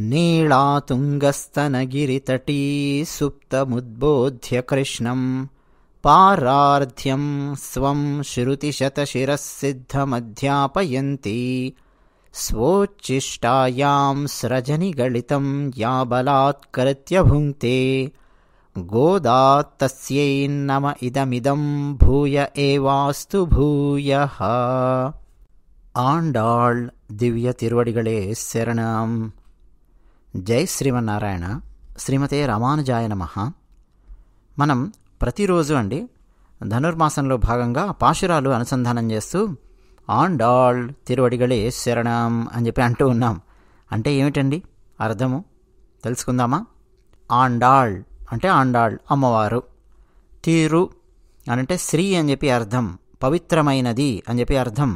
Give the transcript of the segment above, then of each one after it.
नीलातुङ्गस्तनगिरितटी सुप्तमुद्बोध्य सुप्तमुद्बोध्यकृष्णं पारार्ध्यम् स्वं श्रुतिशतशिरः सिद्धमध्यापयन्ती स्रजनिगलितम् स्रजनिगळितं या बलात्कृत्य भुङ्क्ते गोदात्तस्यैन्नम इदमिदं भूय एवास्तु भूयः आण्डाळ् दिव्यतिरुवडिगळे शरणम् జై శ్రీమన్నారాయణ శ్రీమతే రామానుజాయ నమ మనం ప్రతిరోజు అండి ధనుర్మాసంలో భాగంగా పాశురాలు అనుసంధానం చేస్తూ ఆండాళ్ తిరువడిగళే శరణం అని చెప్పి అంటూ ఉన్నాం అంటే ఏమిటండి అర్థము తెలుసుకుందామా ఆండాళ్ అంటే ఆండాళ్ అమ్మవారు తీరు అనంటే శ్రీ అని చెప్పి అర్థం పవిత్రమైనది అని చెప్పి అర్థం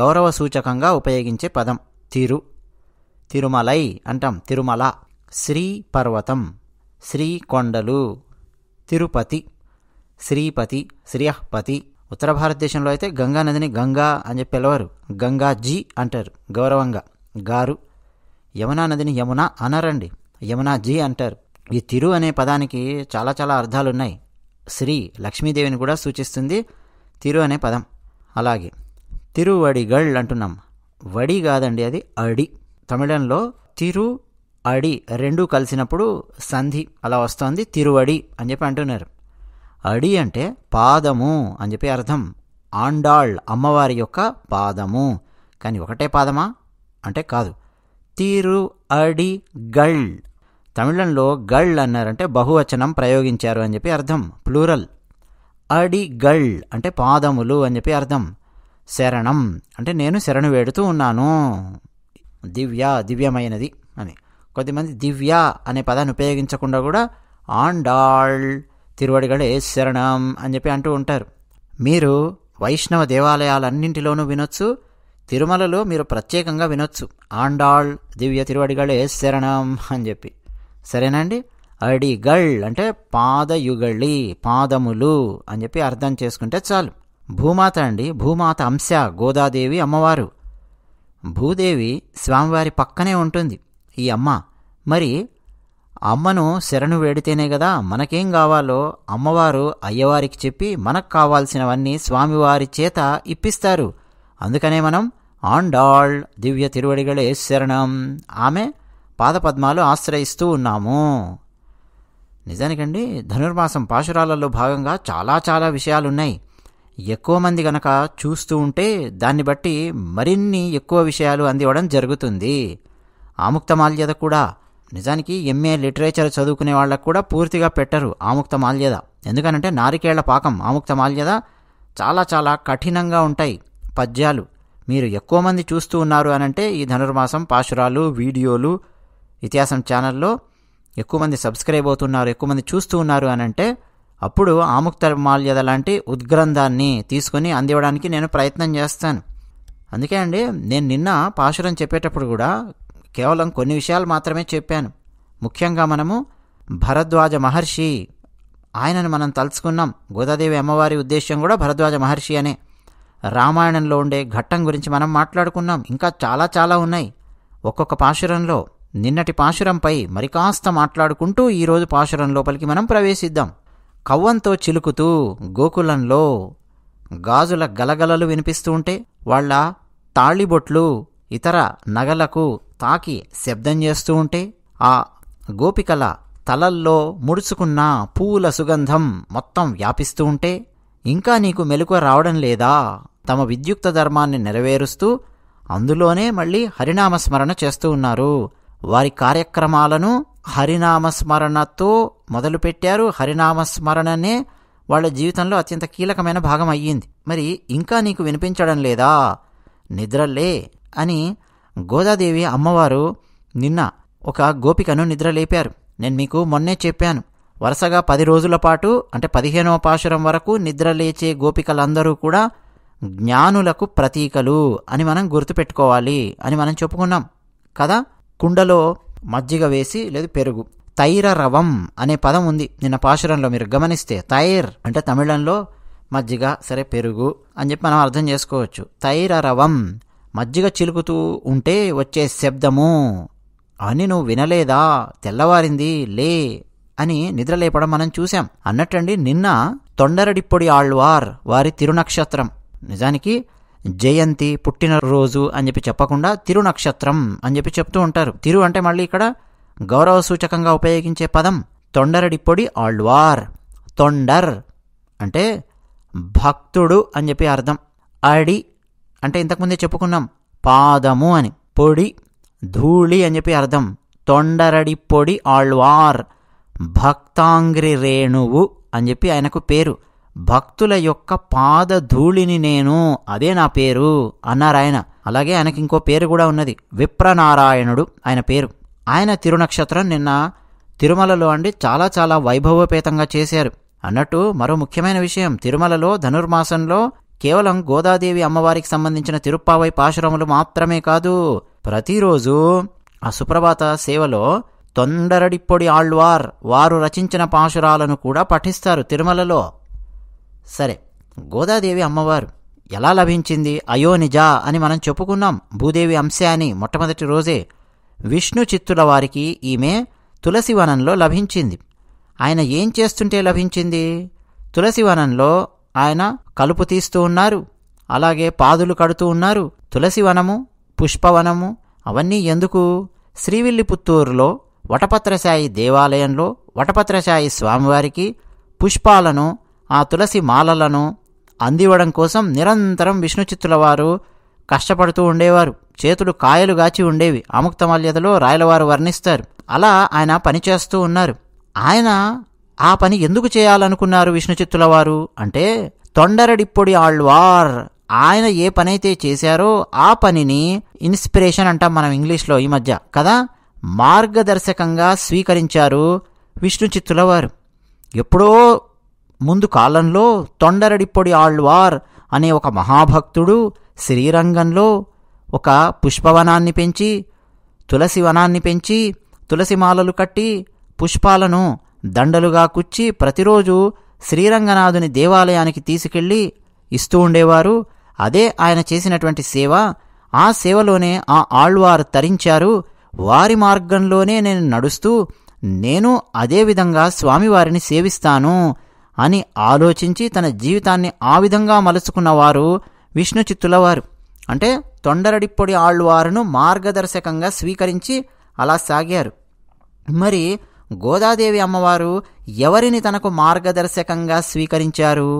గౌరవ సూచకంగా ఉపయోగించే పదం తీరు తిరుమలై అంటాం తిరుమల శ్రీ పర్వతం శ్రీ కొండలు తిరుపతి శ్రీపతి శ్రీహపతి ఉత్తర భారతదేశంలో అయితే గంగా నదిని గంగా అని చెప్పి పిలవరు గంగాజీ అంటారు గౌరవంగా గారు యమునా నదిని యమున అనరండి యమునాజీ అంటారు ఈ తిరు అనే పదానికి చాలా చాలా అర్థాలున్నాయి శ్రీ లక్ష్మీదేవిని కూడా సూచిస్తుంది తిరు అనే పదం అలాగే తిరువడిగళ్ అంటున్నాం వడి కాదండి అది అడి తమిళంలో తిరు అడి రెండు కలిసినప్పుడు సంధి అలా వస్తోంది తిరువడి అని చెప్పి అంటున్నారు అడి అంటే పాదము అని చెప్పి అర్థం ఆండాళ్ అమ్మవారి యొక్క పాదము కానీ ఒకటే పాదమా అంటే కాదు తిరు అడి గళ్ తమిళంలో గళ్ అన్నారంటే బహువచనం ప్రయోగించారు అని చెప్పి అర్థం ప్లూరల్ అడి గళ్ అంటే పాదములు అని చెప్పి అర్థం శరణం అంటే నేను శరణు వేడుతూ ఉన్నాను దివ్య దివ్యమైనది అని కొద్దిమంది దివ్య అనే పదాన్ని ఉపయోగించకుండా కూడా ఆండాళ్ తిరువడిగడే శరణం అని చెప్పి అంటూ ఉంటారు మీరు వైష్ణవ దేవాలయాలన్నింటిలోనూ వినొచ్చు తిరుమలలో మీరు ప్రత్యేకంగా వినొచ్చు ఆండాళ్ దివ్య తిరువడిగళే శరణం అని చెప్పి సరేనండి అడిగళ్ అంటే పాదయుగళి పాదములు అని చెప్పి అర్థం చేసుకుంటే చాలు భూమాత అండి భూమాత అంశ గోదాదేవి అమ్మవారు భూదేవి స్వామివారి పక్కనే ఉంటుంది ఈ అమ్మ మరి అమ్మను శరణు వేడితేనే కదా మనకేం కావాలో అమ్మవారు అయ్యవారికి చెప్పి మనకు కావాల్సినవన్నీ స్వామివారి చేత ఇప్పిస్తారు అందుకనే మనం ఆండాళ్ దివ్య తిరువడిగలే శరణం ఆమె పాదపద్మాలు ఆశ్రయిస్తూ ఉన్నాము నిజానికండి ధనుర్మాసం పాశురాలలో భాగంగా చాలా చాలా విషయాలున్నాయి ఎక్కువ మంది గనక చూస్తూ ఉంటే దాన్ని బట్టి మరిన్ని ఎక్కువ విషయాలు అందివ్వడం జరుగుతుంది ఆముక్తమాల్యద కూడా నిజానికి ఎంఏ లిటరేచర్ చదువుకునే వాళ్ళకు కూడా పూర్తిగా పెట్టరు ఆముక్తమాల్యద ఎందుకనంటే నారికేళ్ల పాకం ఆముక్తమాల్యద చాలా చాలా కఠినంగా ఉంటాయి పద్యాలు మీరు ఎక్కువ మంది చూస్తూ ఉన్నారు అనంటే ఈ ధనుర్మాసం పాశురాలు వీడియోలు ఇతిహాసం ఛానల్లో ఎక్కువ మంది సబ్స్క్రైబ్ అవుతున్నారు ఎక్కువ మంది చూస్తూ ఉన్నారు అనంటే అప్పుడు ఆముక్తమాల్యద లాంటి ఉద్గ్రంథాన్ని తీసుకుని అందివ్వడానికి నేను ప్రయత్నం చేస్తాను అందుకే అండి నేను నిన్న పాశురం చెప్పేటప్పుడు కూడా కేవలం కొన్ని విషయాలు మాత్రమే చెప్పాను ముఖ్యంగా మనము భరద్వాజ మహర్షి ఆయనను మనం తలుచుకున్నాం గోదాదేవి అమ్మవారి ఉద్దేశ్యం కూడా భరద్వాజ మహర్షి అనే రామాయణంలో ఉండే ఘట్టం గురించి మనం మాట్లాడుకున్నాం ఇంకా చాలా చాలా ఉన్నాయి ఒక్కొక్క పాశురంలో నిన్నటి పాశురంపై మరికాస్త మాట్లాడుకుంటూ ఈరోజు పాశురం లోపలికి మనం ప్రవేశిద్దాం కవ్వంతో చిలుకుతూ గోకులంలో గాజుల గలగలలు వినిపిస్తూ ఉంటే వాళ్ళ తాళిబొట్లు ఇతర నగలకు తాకి శబ్దం చేస్తూ ఉంటే ఆ గోపికల తలల్లో ముడుచుకున్న పువ్వుల సుగంధం మొత్తం వ్యాపిస్తూ ఉంటే ఇంకా నీకు మెలకువ రావడం లేదా తమ విద్యుక్త ధర్మాన్ని నెరవేరుస్తూ అందులోనే మళ్ళీ హరినామస్మరణ చేస్తూ ఉన్నారు వారి కార్యక్రమాలను హరినామస్మరణతో మొదలుపెట్టారు హరినామస్మరణనే వాళ్ళ జీవితంలో అత్యంత కీలకమైన భాగం అయ్యింది మరి ఇంకా నీకు వినిపించడం లేదా నిద్రలే అని గోదాదేవి అమ్మవారు నిన్న ఒక గోపికను నిద్రలేపారు నేను మీకు మొన్నే చెప్పాను వరుసగా పది రోజుల పాటు అంటే పదిహేనవ పాశురం వరకు నిద్రలేచే గోపికలందరూ కూడా జ్ఞానులకు ప్రతీకలు అని మనం గుర్తుపెట్టుకోవాలి అని మనం చెప్పుకున్నాం కదా కుండలో మజ్జిగ వేసి లేదు పెరుగు తైర రవం అనే పదం ఉంది నిన్న పాశురంలో మీరు గమనిస్తే తైర్ అంటే తమిళంలో మజ్జిగ సరే పెరుగు అని చెప్పి మనం అర్థం చేసుకోవచ్చు తైర రవం మజ్జిగ చిలుకుతూ ఉంటే వచ్చే శబ్దము అని నువ్వు వినలేదా తెల్లవారింది లే అని నిద్రలేపడం మనం చూశాం అన్నట్టండి నిన్న తొండరడిప్పొడి ఆళ్వార్ వారి తిరునక్షత్రం నిజానికి జయంతి పుట్టినరోజు అని చెప్పి చెప్పకుండా తిరునక్షత్రం అని చెప్పి చెప్తూ ఉంటారు తిరు అంటే మళ్ళీ ఇక్కడ గౌరవ సూచకంగా ఉపయోగించే పదం తొండరడి పొడి ఆళ్వార్ తొండర్ అంటే భక్తుడు అని చెప్పి అర్థం అడి అంటే ఇంతకుముందే చెప్పుకున్నాం పాదము అని పొడి ధూళి అని చెప్పి అర్థం తొండరడి పొడి ఆళ్వార్ భక్తాంగ్రి రేణువు అని చెప్పి ఆయనకు పేరు భక్తుల యొక్క పాద ధూళిని నేను అదే నా పేరు అన్నారు ఆయన అలాగే ఆయనకి ఇంకో పేరు కూడా ఉన్నది విప్రనారాయణుడు ఆయన పేరు ఆయన తిరునక్షత్రం నిన్న తిరుమలలో అండి చాలా చాలా వైభవోపేతంగా చేశారు అన్నట్టు మరో ముఖ్యమైన విషయం తిరుమలలో ధనుర్మాసంలో కేవలం గోదాదేవి అమ్మవారికి సంబంధించిన తిరుప్పావై పాశురములు మాత్రమే కాదు ప్రతిరోజు ఆ సుప్రభాత సేవలో తొండరడిప్పొడి ఆళ్వార్ వారు రచించిన పాశురాలను కూడా పఠిస్తారు తిరుమలలో సరే గోదాదేవి అమ్మవారు ఎలా లభించింది నిజా అని మనం చెప్పుకున్నాం భూదేవి అంశే అని మొట్టమొదటి రోజే విష్ణు చిత్తుల వారికి ఈమె తులసివనంలో లభించింది ఆయన ఏం చేస్తుంటే లభించింది తులసివనంలో ఆయన కలుపు తీస్తూ ఉన్నారు అలాగే పాదులు కడుతూ ఉన్నారు తులసివనము పుష్పవనము అవన్నీ ఎందుకు శ్రీవిల్లిపుత్తూరులో వటపత్రశాయి దేవాలయంలో వటపత్రశాయి స్వామివారికి పుష్పాలను ఆ తులసి మాలలను అందివ్వడం కోసం నిరంతరం విష్ణుచిత్తుల వారు కష్టపడుతూ ఉండేవారు చేతులు కాయలు గాచి ఉండేవి ఆముక్తమాల్యతలో రాయలవారు వర్ణిస్తారు అలా ఆయన పనిచేస్తూ ఉన్నారు ఆయన ఆ పని ఎందుకు చేయాలనుకున్నారు విష్ణుచిత్తుల వారు అంటే తొండరడిప్పొడి ఆళ్వార్ ఆయన ఏ పనైతే చేశారో ఆ పనిని ఇన్స్పిరేషన్ అంటాం మనం ఇంగ్లీష్లో ఈ మధ్య కదా మార్గదర్శకంగా స్వీకరించారు విష్ణుచిత్తుల వారు ఎప్పుడో ముందు కాలంలో తొండరడిప్పొడి ఆళ్వార్ అనే ఒక మహాభక్తుడు శ్రీరంగంలో ఒక పుష్పవనాన్ని పెంచి తులసి వనాన్ని పెంచి తులసి మాలలు కట్టి పుష్పాలను దండలుగా కుచ్చి ప్రతిరోజు శ్రీరంగనాథుని దేవాలయానికి తీసుకెళ్ళి ఇస్తూ ఉండేవారు అదే ఆయన చేసినటువంటి సేవ ఆ సేవలోనే ఆ ఆళ్వారు తరించారు వారి మార్గంలోనే నేను నడుస్తూ నేను అదేవిధంగా స్వామివారిని సేవిస్తాను అని ఆలోచించి తన జీవితాన్ని ఆ విధంగా మలుచుకున్నవారు విష్ణు చిత్తులవారు అంటే తొండరడిప్పొడి ఆళ్ళువారును మార్గదర్శకంగా స్వీకరించి అలా సాగారు మరి గోదాదేవి అమ్మవారు ఎవరిని తనకు మార్గదర్శకంగా స్వీకరించారు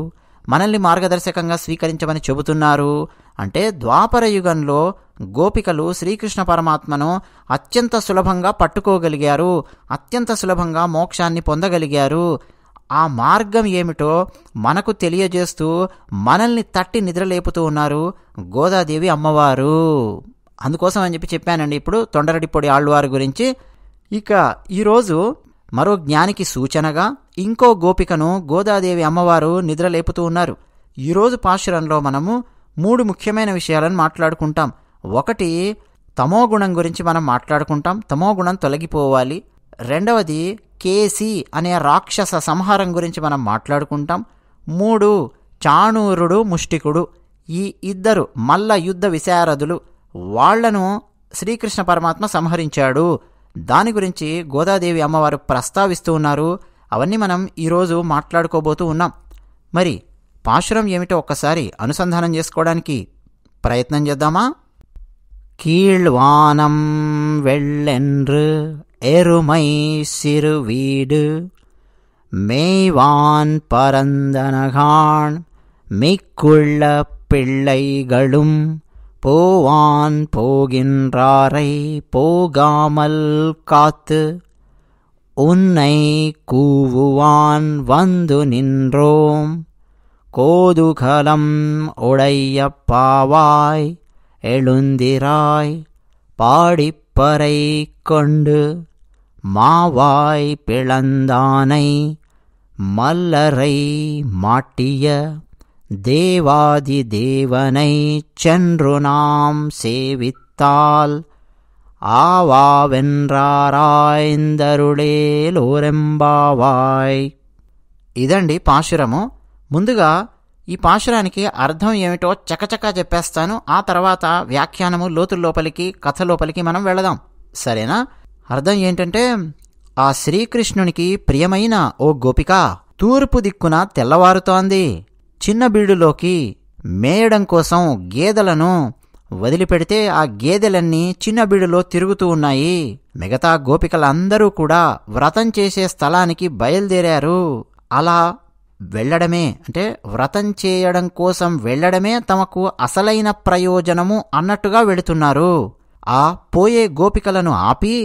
మనల్ని మార్గదర్శకంగా స్వీకరించమని చెబుతున్నారు అంటే ద్వాపర యుగంలో గోపికలు శ్రీకృష్ణ పరమాత్మను అత్యంత సులభంగా పట్టుకోగలిగారు అత్యంత సులభంగా మోక్షాన్ని పొందగలిగారు ఆ మార్గం ఏమిటో మనకు తెలియజేస్తూ మనల్ని తట్టి నిద్రలేపుతూ ఉన్నారు గోదాదేవి అమ్మవారు అందుకోసం అని చెప్పి చెప్పానండి ఇప్పుడు తొండరడిపొడి ఆళ్ళవారి గురించి ఇక ఈరోజు మరో జ్ఞానికి సూచనగా ఇంకో గోపికను గోదాదేవి అమ్మవారు నిద్రలేపుతూ ఉన్నారు ఈరోజు పాశురంలో మనము మూడు ముఖ్యమైన విషయాలను మాట్లాడుకుంటాం ఒకటి తమోగుణం గురించి మనం మాట్లాడుకుంటాం తమోగుణం తొలగిపోవాలి రెండవది కేసి అనే రాక్షస సంహారం గురించి మనం మాట్లాడుకుంటాం మూడు చాణూరుడు ముష్టికుడు ఈ ఇద్దరు మల్ల యుద్ధ విశారదులు వాళ్లను శ్రీకృష్ణ పరమాత్మ సంహరించాడు దాని గురించి గోదాదేవి అమ్మవారు ప్రస్తావిస్తూ ఉన్నారు అవన్నీ మనం ఈరోజు మాట్లాడుకోబోతూ ఉన్నాం మరి పాశురం ఏమిటో ఒక్కసారి అనుసంధానం చేసుకోవడానికి ప్రయత్నం చేద్దామా కీళ్వానం வெள்ளென்று எருமை சிறு வீடு மேய்வான் பரந்தனகான் மிக்குள்ள பிள்ளைகளும் போவான் போகின்றாரை போகாமல் காத்து உன்னை கூவுவான் வந்து நின்றோம் கோதுகலம் உடைய பாவாய் எழுந்திராய் பாடிப்பறை கொண்டு மாவாய் பிளந்தானை மல்லரை மாட்டிய தேவாதி தேவனை சென்று நாம் சேவித்தால் లోరెంబావాయ్ ఇదండి పాశురము ముందుగా ఈ పాశురానికి అర్థం ఏమిటో చకచకా చెప్పేస్తాను ఆ తర్వాత వ్యాఖ్యానము లోతు లోపలికి కథ లోపలికి మనం వెళదాం సరేనా అర్థం ఏంటంటే ఆ శ్రీకృష్ణునికి ప్రియమైన ఓ గోపిక తూర్పు దిక్కున తెల్లవారుతోంది చిన్న బీడులోకి మేయడం కోసం గేదెలను వదిలిపెడితే ఆ గేదెలన్నీ చిన్న బీడులో తిరుగుతూ ఉన్నాయి మిగతా గోపికలందరూ కూడా వ్రతం చేసే స్థలానికి బయలుదేరారు అలా వెళ్ళడమే అంటే వ్రతం చేయడం కోసం వెళ్ళడమే తమకు అసలైన ప్రయోజనము అన్నట్టుగా వెళుతున్నారు ఆ పోయే గోపికలను ఆపి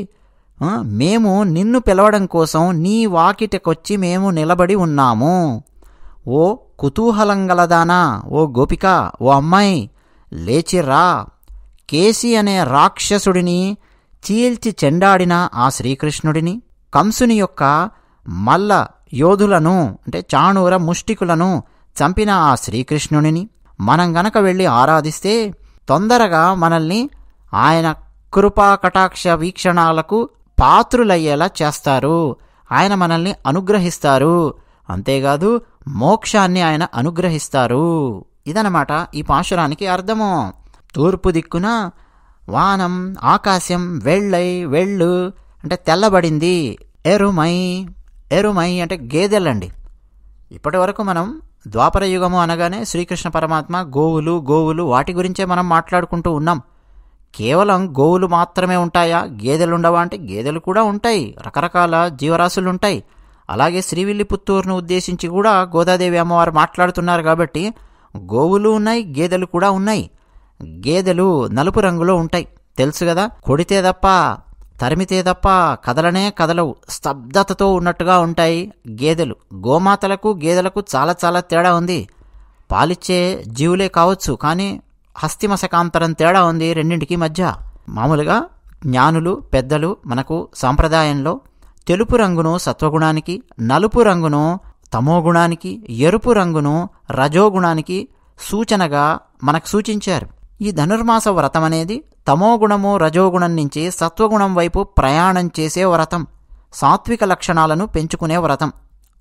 మేము నిన్ను పిలవడం కోసం నీ వాకిటకొచ్చి మేము నిలబడి ఉన్నాము ఓ కుతూహలం గలదానా ఓ గోపిక ఓ అమ్మాయి లేచిరా కేసి అనే రాక్షసుడిని చీల్చి చెండాడిన ఆ శ్రీకృష్ణుడిని కంసుని యొక్క మల్ల యోధులను అంటే చాణూర ముష్టికులను చంపిన ఆ శ్రీకృష్ణుడిని మనం గనక వెళ్ళి ఆరాధిస్తే తొందరగా మనల్ని ఆయన కృపా కటాక్ష వీక్షణాలకు పాత్రులయ్యేలా చేస్తారు ఆయన మనల్ని అనుగ్రహిస్తారు అంతేకాదు మోక్షాన్ని ఆయన అనుగ్రహిస్తారు ఇదనమాట ఈ పాశురానికి అర్థము తూర్పు దిక్కున వానం ఆకాశం వెళ్ళై వెళ్ళు అంటే తెల్లబడింది ఎరుమై ఎరుమై అంటే గేదెలండి ఇప్పటి వరకు మనం ద్వాపర యుగము అనగానే శ్రీకృష్ణ పరమాత్మ గోవులు గోవులు వాటి గురించే మనం మాట్లాడుకుంటూ ఉన్నాం కేవలం గోవులు మాత్రమే ఉంటాయా గేదెలు ఉండవా అంటే గేదెలు కూడా ఉంటాయి రకరకాల జీవరాశులు ఉంటాయి అలాగే పుత్తూరును ఉద్దేశించి కూడా గోదాదేవి అమ్మవారు మాట్లాడుతున్నారు కాబట్టి గోవులు ఉన్నాయి గేదెలు కూడా ఉన్నాయి గేదెలు నలుపు రంగులో ఉంటాయి తెలుసు కదా కొడితే తప్ప తరిమితే తప్ప కదలనే కదలవు స్తబ్దతతో ఉన్నట్టుగా ఉంటాయి గేదెలు గోమాతలకు గేదెలకు చాలా చాలా తేడా ఉంది పాలిచ్చే జీవులే కావచ్చు కానీ హస్తిమశకాంతరం తేడా ఉంది రెండింటికి మధ్య మామూలుగా జ్ఞానులు పెద్దలు మనకు సాంప్రదాయంలో తెలుపు రంగును సత్వగుణానికి నలుపు రంగును తమోగుణానికి ఎరుపు రంగును రజోగుణానికి సూచనగా మనకు సూచించారు ఈ ధనుర్మాస వ్రతం అనేది తమోగుణము రజోగుణం నుంచి సత్వగుణం వైపు ప్రయాణం చేసే వ్రతం సాత్విక లక్షణాలను పెంచుకునే వ్రతం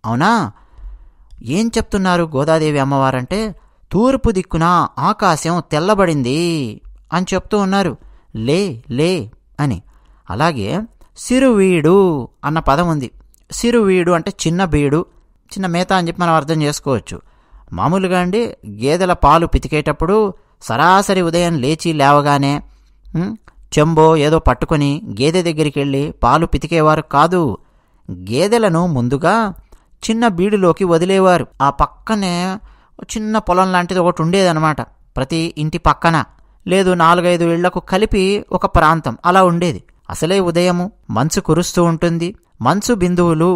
అవునా ఏం చెప్తున్నారు గోదాదేవి అమ్మవారంటే తూర్పు దిక్కున ఆకాశం తెల్లబడింది అని చెప్తూ ఉన్నారు లే లే అని అలాగే సిరువీడు అన్న పదం ఉంది సిరువీడు అంటే చిన్న బీడు చిన్న మేత అని చెప్పి మనం అర్థం చేసుకోవచ్చు మామూలుగా అండి గేదెల పాలు పితికేటప్పుడు సరాసరి ఉదయం లేచి లేవగానే చెంబో ఏదో పట్టుకొని గేదె దగ్గరికి వెళ్ళి పాలు పితికేవారు కాదు గేదెలను ముందుగా చిన్న బీడులోకి వదిలేవారు ఆ పక్కనే చిన్న పొలం లాంటిది ఒకటి ఉండేదనమాట ప్రతి ఇంటి పక్కన లేదు నాలుగైదు ఇళ్లకు కలిపి ఒక ప్రాంతం అలా ఉండేది అసలే ఉదయము మంచు కురుస్తూ ఉంటుంది మంచు బిందువులు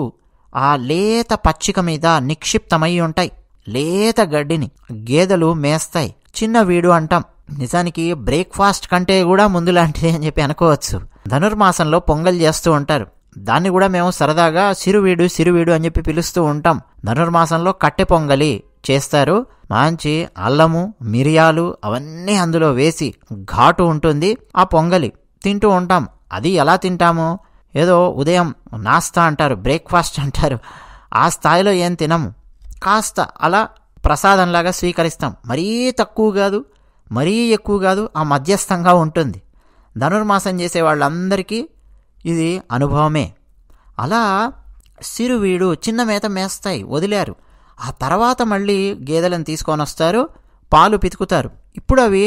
ఆ లేత పచ్చిక మీద నిక్షిప్తమై ఉంటాయి లేత గడ్డిని గేదెలు మేస్తాయి చిన్న వీడు అంటాం నిజానికి బ్రేక్ఫాస్ట్ కంటే కూడా ముందు లాంటిది అని చెప్పి అనుకోవచ్చు ధనుర్మాసంలో పొంగల్ చేస్తూ ఉంటారు దాన్ని కూడా మేము సరదాగా సిరువీడు సిరువీడు అని చెప్పి పిలుస్తూ ఉంటాం ధనుర్మాసంలో కట్టె పొంగలి చేస్తారు మంచి అల్లము మిరియాలు అవన్నీ అందులో వేసి ఘాటు ఉంటుంది ఆ పొంగలి తింటూ ఉంటాం అది ఎలా తింటాము ఏదో ఉదయం నాస్తా అంటారు బ్రేక్ఫాస్ట్ అంటారు ఆ స్థాయిలో ఏం తినము కాస్త అలా ప్రసాదంలాగా స్వీకరిస్తాం మరీ తక్కువ కాదు మరీ ఎక్కువ కాదు ఆ మధ్యస్థంగా ఉంటుంది ధనుర్మాసం చేసే వాళ్ళందరికీ ఇది అనుభవమే అలా సిరువీడు చిన్న మేత మేస్తాయి వదిలారు ఆ తర్వాత మళ్ళీ గేదెలను తీసుకొని వస్తారు పాలు పితుకుతారు ఇప్పుడు అవి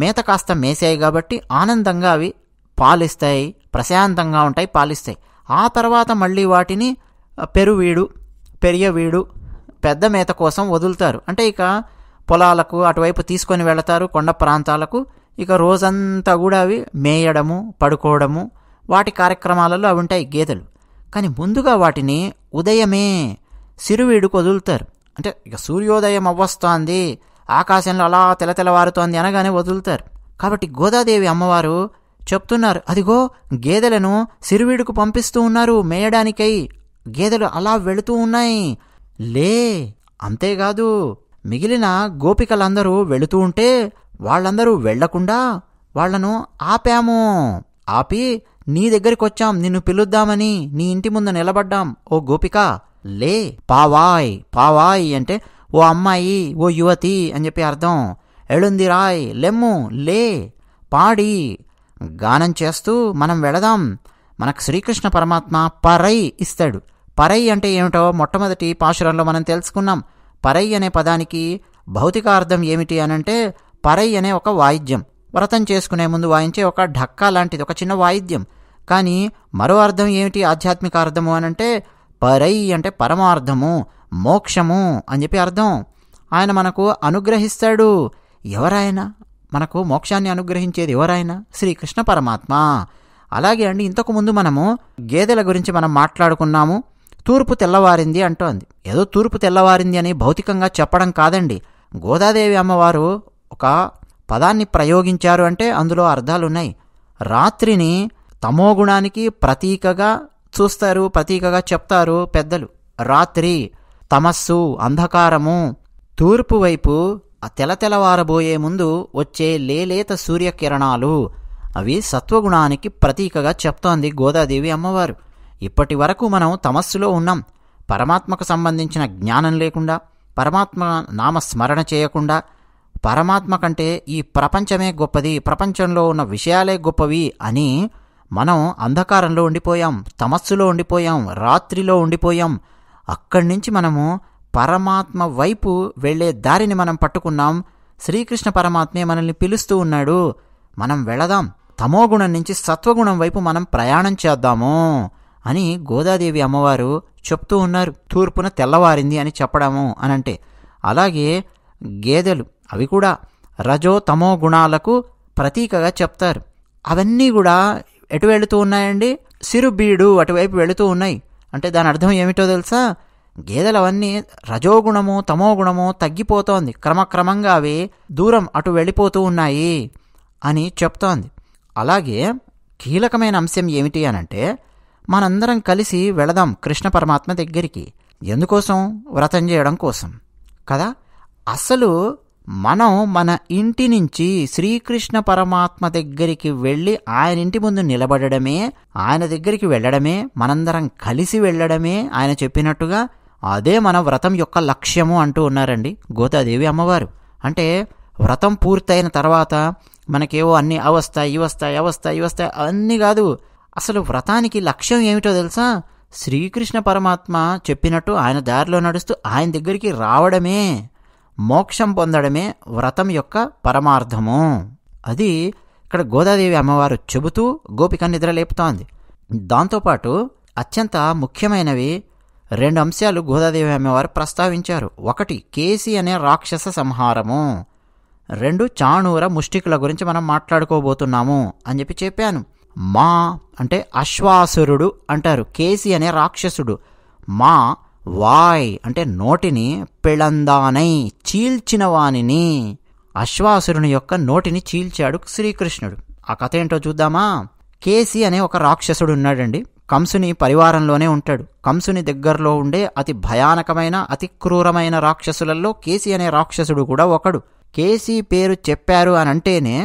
మేత కాస్త మేసాయి కాబట్టి ఆనందంగా అవి పాలిస్తాయి ప్రశాంతంగా ఉంటాయి పాలిస్తాయి ఆ తర్వాత మళ్ళీ వాటిని పెరువీడు పెరియవీడు పెద్ద మేత కోసం వదులుతారు అంటే ఇక పొలాలకు అటువైపు తీసుకొని వెళతారు కొండ ప్రాంతాలకు ఇక రోజంతా కూడా అవి మేయడము పడుకోవడము వాటి కార్యక్రమాలలో అవి ఉంటాయి గేదెలు కానీ ముందుగా వాటిని ఉదయమే సిరువీడు వదులుతారు అంటే ఇక సూర్యోదయం అవ్వస్తోంది ఆకాశంలో అలా తెలతెలవారుతోంది అనగానే వదులుతారు కాబట్టి గోదాదేవి అమ్మవారు చెప్తున్నారు అదిగో గేదెలను సిరువీడుకు పంపిస్తూ ఉన్నారు మేయడానికై గేదెలు అలా వెళుతూ ఉన్నాయి లే అంతేకాదు మిగిలిన గోపికలందరూ వెళుతూ ఉంటే వాళ్ళందరూ వెళ్లకుండా వాళ్లను ఆపాము ఆపి నీ దగ్గరికి వచ్చాం నిన్ను పిలుద్దామని నీ ఇంటి ముందు నిలబడ్డాం ఓ గోపిక లే పావాయ్ పావాయ్ అంటే ఓ అమ్మాయి ఓ యువతి అని చెప్పి అర్థం రాయ్ లెమ్ము లే పాడి గానం చేస్తూ మనం వెళదాం మనకు శ్రీకృష్ణ పరమాత్మ పరై ఇస్తాడు పరై అంటే ఏమిటో మొట్టమొదటి పాశురంలో మనం తెలుసుకున్నాం పరై అనే పదానికి భౌతిక అర్థం ఏమిటి అనంటే పరై అనే ఒక వాయిద్యం వ్రతం చేసుకునే ముందు వాయించే ఒక ఢక్కా లాంటిది ఒక చిన్న వాయిద్యం కానీ మరో అర్థం ఏమిటి ఆధ్యాత్మిక అర్థము అనంటే పరై అంటే పరమార్థము మోక్షము అని చెప్పి అర్థం ఆయన మనకు అనుగ్రహిస్తాడు ఎవరాయన మనకు మోక్షాన్ని అనుగ్రహించేది ఎవరాయన శ్రీకృష్ణ పరమాత్మ అలాగే అండి ఇంతకుముందు మనము గేదెల గురించి మనం మాట్లాడుకున్నాము తూర్పు తెల్లవారింది అంటోంది ఏదో తూర్పు తెల్లవారింది అని భౌతికంగా చెప్పడం కాదండి గోదాదేవి అమ్మవారు ఒక పదాన్ని ప్రయోగించారు అంటే అందులో అర్థాలున్నాయి రాత్రిని తమోగుణానికి ప్రతీకగా చూస్తారు ప్రతీకగా చెప్తారు పెద్దలు రాత్రి తమస్సు అంధకారము తూర్పు వైపు తెలతెలవారబోయే ముందు వచ్చే లేలేత సూర్యకిరణాలు అవి సత్వగుణానికి ప్రతీకగా చెప్తోంది గోదాదేవి అమ్మవారు ఇప్పటి వరకు మనం తమస్సులో ఉన్నాం పరమాత్మకు సంబంధించిన జ్ఞానం లేకుండా పరమాత్మ నామస్మరణ చేయకుండా పరమాత్మ కంటే ఈ ప్రపంచమే గొప్పది ప్రపంచంలో ఉన్న విషయాలే గొప్పవి అని మనం అంధకారంలో ఉండిపోయాం తమస్సులో ఉండిపోయాం రాత్రిలో ఉండిపోయాం అక్కడి నుంచి మనము పరమాత్మ వైపు వెళ్ళే దారిని మనం పట్టుకున్నాం శ్రీకృష్ణ పరమాత్మే మనల్ని పిలుస్తూ ఉన్నాడు మనం వెళదాం తమోగుణం నుంచి సత్వగుణం వైపు మనం ప్రయాణం చేద్దాము అని గోదాదేవి అమ్మవారు చెప్తూ ఉన్నారు తూర్పున తెల్లవారింది అని చెప్పడము అనంటే అలాగే గేదెలు అవి కూడా రజో తమో గుణాలకు ప్రతీకగా చెప్తారు అవన్నీ కూడా ఎటు వెళుతూ ఉన్నాయండి సిరుబీడు అటువైపు వెళుతూ ఉన్నాయి అంటే దాని అర్థం ఏమిటో తెలుసా గేదెలు అవన్నీ రజోగుణము తమోగుణము తగ్గిపోతోంది క్రమక్రమంగా అవి దూరం అటు వెళ్ళిపోతూ ఉన్నాయి అని చెప్తోంది అలాగే కీలకమైన అంశం ఏమిటి అనంటే మనందరం కలిసి వెళదాం కృష్ణ పరమాత్మ దగ్గరికి ఎందుకోసం వ్రతం చేయడం కోసం కదా అసలు మనం మన ఇంటి నుంచి శ్రీకృష్ణ పరమాత్మ దగ్గరికి వెళ్ళి ఆయన ఇంటి ముందు నిలబడమే ఆయన దగ్గరికి వెళ్ళడమే మనందరం కలిసి వెళ్ళడమే ఆయన చెప్పినట్టుగా అదే మన వ్రతం యొక్క లక్ష్యము అంటూ ఉన్నారండి గోతాదేవి అమ్మవారు అంటే వ్రతం పూర్తయిన తర్వాత మనకేవో అన్నీ ఈ ఇవస్తాయి అవస్థాయి వస్తాయి అవన్నీ కాదు అసలు వ్రతానికి లక్ష్యం ఏమిటో తెలుసా శ్రీకృష్ణ పరమాత్మ చెప్పినట్టు ఆయన దారిలో నడుస్తూ ఆయన దగ్గరికి రావడమే మోక్షం పొందడమే వ్రతం యొక్క పరమార్థము అది ఇక్కడ గోదాదేవి అమ్మవారు చెబుతూ గోపిక నిద్ర లేపుతోంది దాంతోపాటు అత్యంత ముఖ్యమైనవి రెండు అంశాలు గోదాదేవి అమ్మవారు ప్రస్తావించారు ఒకటి కేసీ అనే రాక్షస సంహారము రెండు చాణూర ముష్టికుల గురించి మనం మాట్లాడుకోబోతున్నాము అని చెప్పి చెప్పాను మా అంటే అశ్వాసురుడు అంటారు కేసీ అనే రాక్షసుడు మా వాయ్ అంటే నోటిని పిళందానై చీల్చిన వానిని అశ్వాసురుని యొక్క నోటిని చీల్చాడు శ్రీకృష్ణుడు ఆ కథ ఏంటో చూద్దామా కేసి అనే ఒక రాక్షసుడు ఉన్నాడండి కంసుని పరివారంలోనే ఉంటాడు కంసుని దగ్గరలో ఉండే అతి భయానకమైన అతి క్రూరమైన రాక్షసులలో కేసి అనే రాక్షసుడు కూడా ఒకడు కేసి పేరు చెప్పారు అని అంటేనే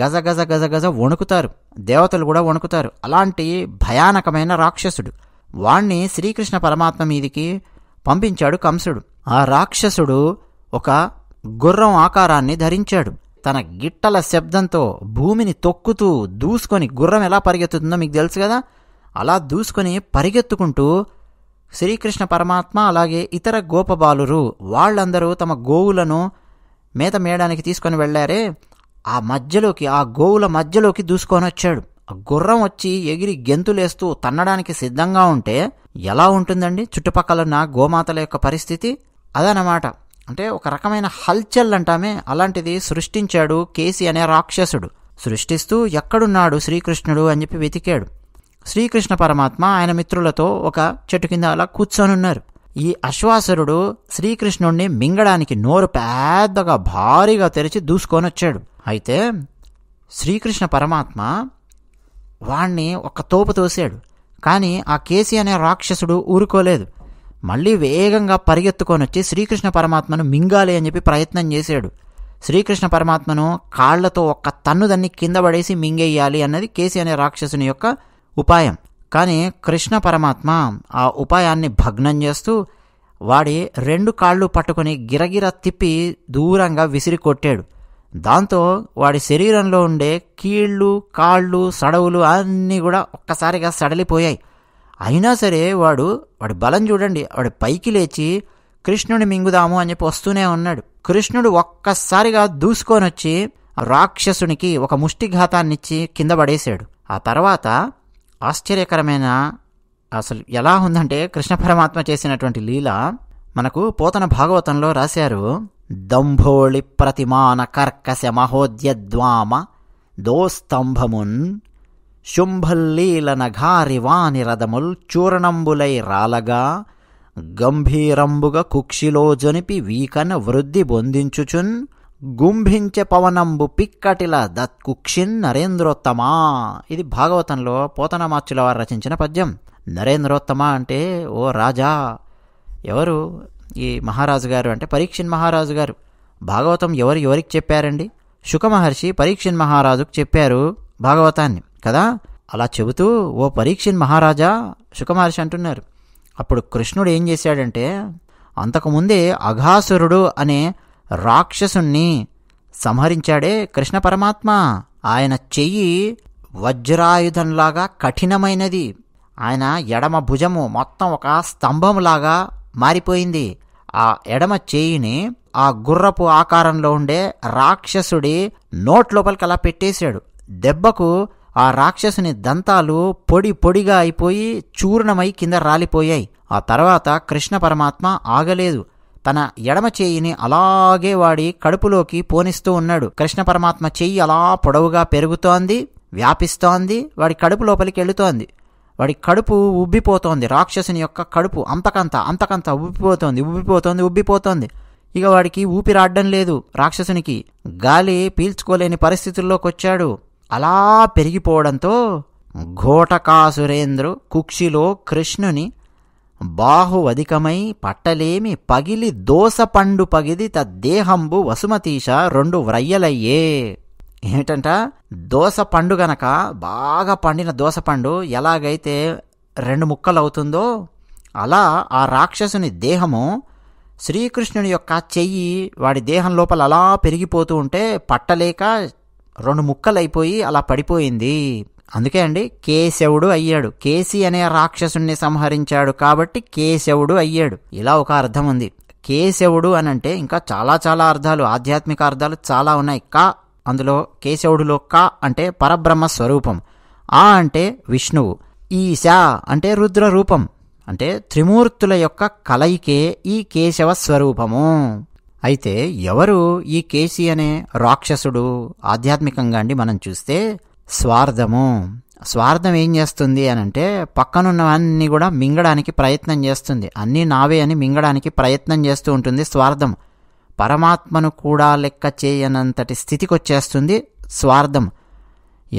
గజ గజ గజ గజ వణుకుతారు దేవతలు కూడా వణుకుతారు అలాంటి భయానకమైన రాక్షసుడు వాణ్ణి శ్రీకృష్ణ పరమాత్మ మీదికి పంపించాడు కంసుడు ఆ రాక్షసుడు ఒక గుర్రం ఆకారాన్ని ధరించాడు తన గిట్టల శబ్దంతో భూమిని తొక్కుతూ దూసుకొని గుర్రం ఎలా పరిగెత్తుతుందో మీకు తెలుసు కదా అలా దూసుకొని పరిగెత్తుకుంటూ శ్రీకృష్ణ పరమాత్మ అలాగే ఇతర గోపబాలురు వాళ్ళందరూ తమ గోవులను మేత మేయడానికి తీసుకొని వెళ్ళారే ఆ మధ్యలోకి ఆ గోవుల మధ్యలోకి దూసుకొని వచ్చాడు గుర్రం వచ్చి ఎగిరి గెంతులేస్తూ తన్నడానికి సిద్ధంగా ఉంటే ఎలా ఉంటుందండి చుట్టుపక్కల ఉన్న గోమాతల యొక్క పరిస్థితి అదనమాట అంటే ఒక రకమైన హల్చల్ అంటామే అలాంటిది సృష్టించాడు కేసి అనే రాక్షసుడు సృష్టిస్తూ ఎక్కడున్నాడు శ్రీకృష్ణుడు అని చెప్పి వెతికాడు శ్రీకృష్ణ పరమాత్మ ఆయన మిత్రులతో ఒక చెట్టు కింద అలా కూర్చొనున్నారు ఈ అశ్వాసురుడు శ్రీకృష్ణుడిని మింగడానికి నోరు పెద్దగా భారీగా తెరిచి దూసుకొని వచ్చాడు అయితే శ్రీకృష్ణ పరమాత్మ వాణ్ణి ఒక తోపు తోశాడు కానీ ఆ కేసి అనే రాక్షసుడు ఊరుకోలేదు మళ్ళీ వేగంగా పరిగెత్తుకొని వచ్చి శ్రీకృష్ణ పరమాత్మను మింగాలి అని చెప్పి ప్రయత్నం చేశాడు శ్రీకృష్ణ పరమాత్మను కాళ్లతో ఒక్క తన్నుదన్ని కింద పడేసి మింగేయాలి అన్నది కేసీ అనే రాక్షసుని యొక్క ఉపాయం కానీ కృష్ణ పరమాత్మ ఆ ఉపాయాన్ని భగ్నం చేస్తూ వాడి రెండు కాళ్ళు పట్టుకుని గిరగిర తిప్పి దూరంగా విసిరి కొట్టాడు దాంతో వాడి శరీరంలో ఉండే కీళ్ళు కాళ్ళు సడవులు అన్నీ కూడా ఒక్కసారిగా సడలిపోయాయి అయినా సరే వాడు వాడి బలం చూడండి వాడి పైకి లేచి కృష్ణుని మింగుదాము అని చెప్పి వస్తూనే ఉన్నాడు కృష్ణుడు ఒక్కసారిగా దూసుకొని వచ్చి రాక్షసునికి ఒక ముష్టిఘాతాన్నిచ్చి కింద పడేశాడు ఆ తర్వాత ఆశ్చర్యకరమైన అసలు ఎలా ఉందంటే కృష్ణ పరమాత్మ చేసినటువంటి లీల మనకు పోతన భాగవతంలో రాశారు దంభోళి ప్రతిమాన కర్కశ మహోద్యద్వామ దోస్తంభమున్ శుంభల్లీల నఘారివాని రథముల్ చూర్ణంబులై రాలగా గంభీరంబుగ కుక్షిలో జొనిపి వీకన వృద్ధి బొందించుచున్ గుంభించే పవనంబు పిక్కటిల దత్కుక్షిన్ నరేంద్రోత్తమా ఇది భాగవతంలో పోతనమాచుల వారు రచించిన పద్యం నరేంద్రోత్తమ అంటే ఓ రాజా ఎవరు ఈ మహారాజు గారు అంటే పరీక్షన్ మహారాజు గారు భాగవతం ఎవరు ఎవరికి చెప్పారండి శుక మహర్షి పరీక్షన్ మహారాజుకు చెప్పారు భాగవతాన్ని కదా అలా చెబుతూ ఓ పరీక్షన్ మహారాజా శుక మహర్షి అంటున్నారు అప్పుడు కృష్ణుడు ఏం చేశాడంటే అంతకుముందే అఘాసురుడు అనే రాక్షసుణ్ణి సంహరించాడే కృష్ణ పరమాత్మ ఆయన చెయ్యి వజ్రాయుధంలాగా కఠినమైనది ఆయన ఎడమ భుజము మొత్తం ఒక స్తంభంలాగా మారిపోయింది ఆ ఎడమ చేయిని ఆ గుర్రపు ఆకారంలో ఉండే రాక్షసుడి నోట్ లోపలికి అలా పెట్టేశాడు దెబ్బకు ఆ రాక్షసుని దంతాలు పొడి పొడిగా అయిపోయి చూర్ణమై కింద రాలిపోయాయి ఆ తర్వాత కృష్ణ పరమాత్మ ఆగలేదు తన ఎడమ చేయిని అలాగే వాడి కడుపులోకి పోనిస్తూ ఉన్నాడు కృష్ణ పరమాత్మ చెయ్యి అలా పొడవుగా పెరుగుతోంది వ్యాపిస్తోంది వాడి కడుపు లోపలికి వెళుతోంది వాడి కడుపు ఉబ్బిపోతోంది రాక్షసుని యొక్క కడుపు అంతకంత అంతకంత ఉబ్బిపోతోంది ఉబ్బిపోతోంది ఉబ్బిపోతోంది ఇక వాడికి ఊపిరాడ్డం లేదు రాక్షసునికి గాలి పీల్చుకోలేని పరిస్థితుల్లోకి వచ్చాడు అలా పెరిగిపోవడంతో ఘోటకాసురేంద్రు కుక్షిలో కృష్ణుని బాహు అధికమై పట్టలేమి పగిలి దోసపండు పగిది తద్దేహంబు వసుమతీష రెండు వ్రయ్యలయ్యే ఏమిటంట దోస పండు గనక బాగా పండిన దోస పండు ఎలాగైతే రెండు ముక్కలు అవుతుందో అలా ఆ రాక్షసుని దేహము శ్రీకృష్ణుని యొక్క చెయ్యి వాడి దేహం లోపల అలా పెరిగిపోతూ ఉంటే పట్టలేక రెండు ముక్కలైపోయి అలా పడిపోయింది అందుకే అండి కేశవుడు అయ్యాడు కేసి అనే రాక్షసుణ్ణి సంహరించాడు కాబట్టి కేశవుడు అయ్యాడు ఇలా ఒక అర్థం ఉంది కేశవుడు అని అంటే ఇంకా చాలా చాలా అర్థాలు ఆధ్యాత్మిక అర్థాలు చాలా ఉన్నాయి కా అందులో కేశవుడిలో క అంటే పరబ్రహ్మ స్వరూపం ఆ అంటే విష్ణువు ఈ శా అంటే రుద్ర రూపం అంటే త్రిమూర్తుల యొక్క కలయికే ఈ కేశవ స్వరూపము అయితే ఎవరు ఈ కేసి అనే రాక్షసుడు ఆధ్యాత్మికంగా అండి మనం చూస్తే స్వార్థము స్వార్థం ఏం చేస్తుంది అని అంటే పక్కనున్నవన్నీ కూడా మింగడానికి ప్రయత్నం చేస్తుంది అన్నీ నావే అని మింగడానికి ప్రయత్నం చేస్తూ ఉంటుంది స్వార్థం పరమాత్మను కూడా లెక్క చేయనంతటి స్థితికొచ్చేస్తుంది స్వార్థం